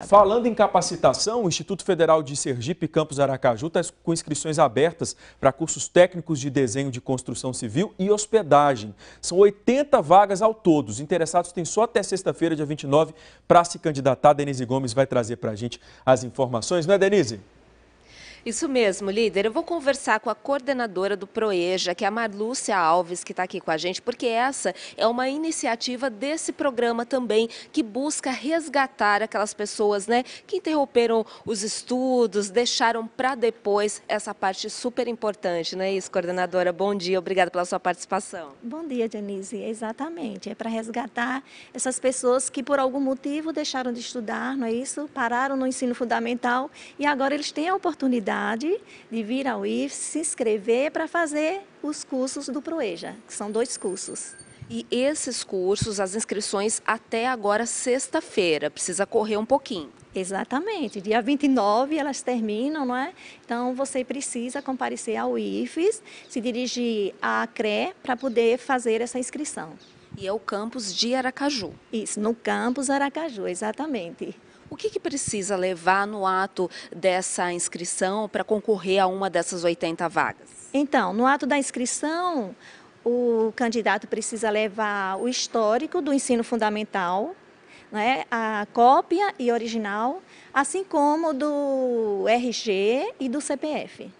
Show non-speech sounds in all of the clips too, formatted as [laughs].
Tá Falando em capacitação, o Instituto Federal de Sergipe Campos Aracaju está com inscrições abertas para cursos técnicos de desenho de construção civil e hospedagem. São 80 vagas ao todo. Os interessados têm só até sexta-feira, dia 29, para se candidatar. Denise Gomes vai trazer para a gente as informações, não é, Denise? Isso mesmo, líder. Eu vou conversar com a coordenadora do Proeja, que é a Marlúcia Alves, que está aqui com a gente, porque essa é uma iniciativa desse programa também, que busca resgatar aquelas pessoas né, que interromperam os estudos, deixaram para depois essa parte super importante, não é isso, coordenadora? Bom dia, obrigada pela sua participação. Bom dia, Denise. Exatamente. É para resgatar essas pessoas que, por algum motivo, deixaram de estudar, não é isso? Pararam no ensino fundamental e agora eles têm a oportunidade oportunidade de vir ao IF se inscrever para fazer os cursos do Proeja, que são dois cursos. E esses cursos, as inscrições até agora sexta-feira, precisa correr um pouquinho. Exatamente, dia 29 elas terminam, não é? Então você precisa comparecer ao IFES, se dirigir à CRE para poder fazer essa inscrição. E é o campus de Aracaju. Isso, no campus Aracaju, exatamente. O que, que precisa levar no ato dessa inscrição para concorrer a uma dessas 80 vagas? Então, no ato da inscrição, o candidato precisa levar o histórico do ensino fundamental, né, a cópia e original, assim como do RG e do CPF.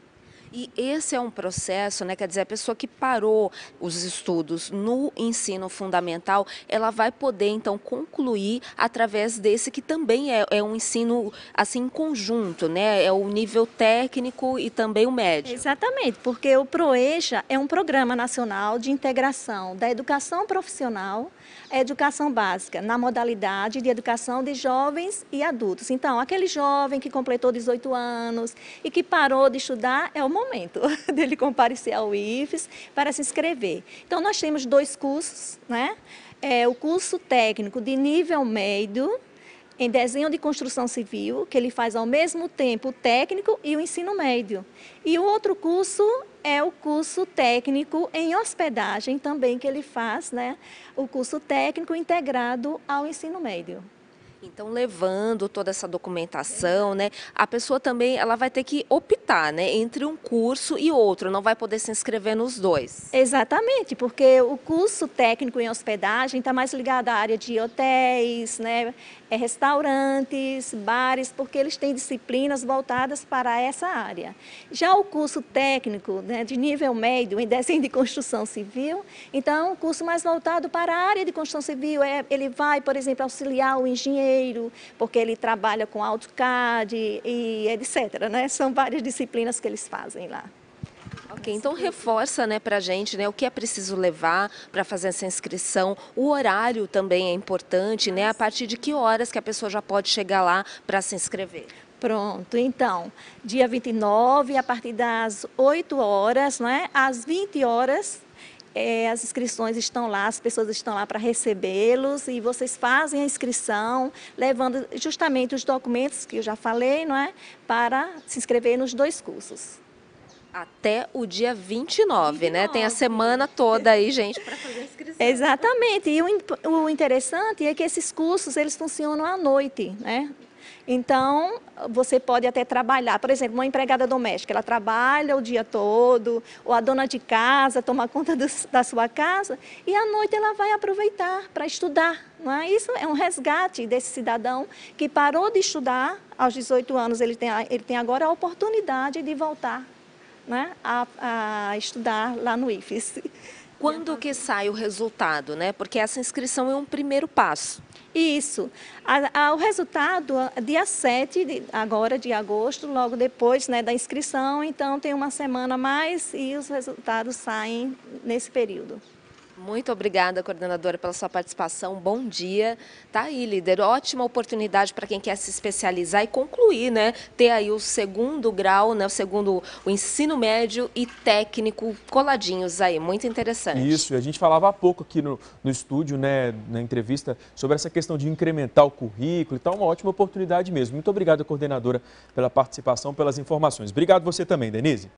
E esse é um processo, né? Quer dizer, a pessoa que parou os estudos no ensino fundamental, ela vai poder então concluir através desse que também é, é um ensino assim conjunto, né? É o nível técnico e também o médio. Exatamente, porque o Proeja é um programa nacional de integração da educação profissional educação básica, na modalidade de educação de jovens e adultos. Então, aquele jovem que completou 18 anos e que parou de estudar, é o momento [laughs] dele comparecer ao IFES para se inscrever. Então, nós temos dois cursos, né? É, o curso técnico de nível médio, em desenho de construção civil, que ele faz ao mesmo tempo o técnico e o ensino médio. E o outro curso é o curso técnico em hospedagem também que ele faz, né? O curso técnico integrado ao ensino médio. Então, levando toda essa documentação, né, a pessoa também ela vai ter que optar né, entre um curso e outro, não vai poder se inscrever nos dois. Exatamente, porque o curso técnico em hospedagem está mais ligado à área de hotéis, né, é, restaurantes, bares, porque eles têm disciplinas voltadas para essa área. Já o curso técnico né, de nível médio em desenho de construção civil, então, o curso mais voltado para a área de construção civil, é, ele vai, por exemplo, auxiliar o engenheiro porque ele trabalha com AutoCAD e, etc. Né? São várias disciplinas que eles fazem lá. Ok, então reforça né, para a gente né, o que é preciso levar para fazer essa inscrição. O horário também é importante, né? A partir de que horas que a pessoa já pode chegar lá para se inscrever? Pronto, então, dia 29, a partir das 8 horas, não é? Às 20 horas, é, as inscrições estão lá, as pessoas estão lá para recebê-los e vocês fazem a inscrição, levando justamente os documentos que eu já falei, não é? Para se inscrever nos dois cursos. Até o dia 29, 29. né? Tem a semana toda aí, gente, para fazer a inscrição. Exatamente. E o, o interessante é que esses cursos, eles funcionam à noite, né? Então, você pode até trabalhar. Por exemplo, uma empregada doméstica, ela trabalha o dia todo, ou a dona de casa toma [laughs] conta do, da sua casa, e à noite ela vai aproveitar para estudar. Não é? Isso é um resgate desse cidadão que parou de estudar aos 18 anos, ele tem, ele tem agora a oportunidade de voltar né, a, a estudar lá no IFES. Quando que sai o resultado, né? Porque essa inscrição é um primeiro passo. Isso. A, a, o resultado, ah, dia 7, de, agora de agosto, logo depois né, da inscrição, então tem uma semana a mais e os resultados saem nesse período. Muito obrigada, coordenadora, pela sua participação. Bom dia. Tá aí, líder. Ótima oportunidade para quem quer se especializar e concluir, né? Ter aí o segundo grau, né? O segundo, o ensino médio e técnico coladinhos aí. Muito interessante. Isso, a gente falava há pouco aqui no, no estúdio, né? Na entrevista, sobre essa questão de incrementar o currículo e tal. Uma ótima oportunidade mesmo. Muito obrigada, coordenadora, pela participação, pelas informações. Obrigado você também, Denise.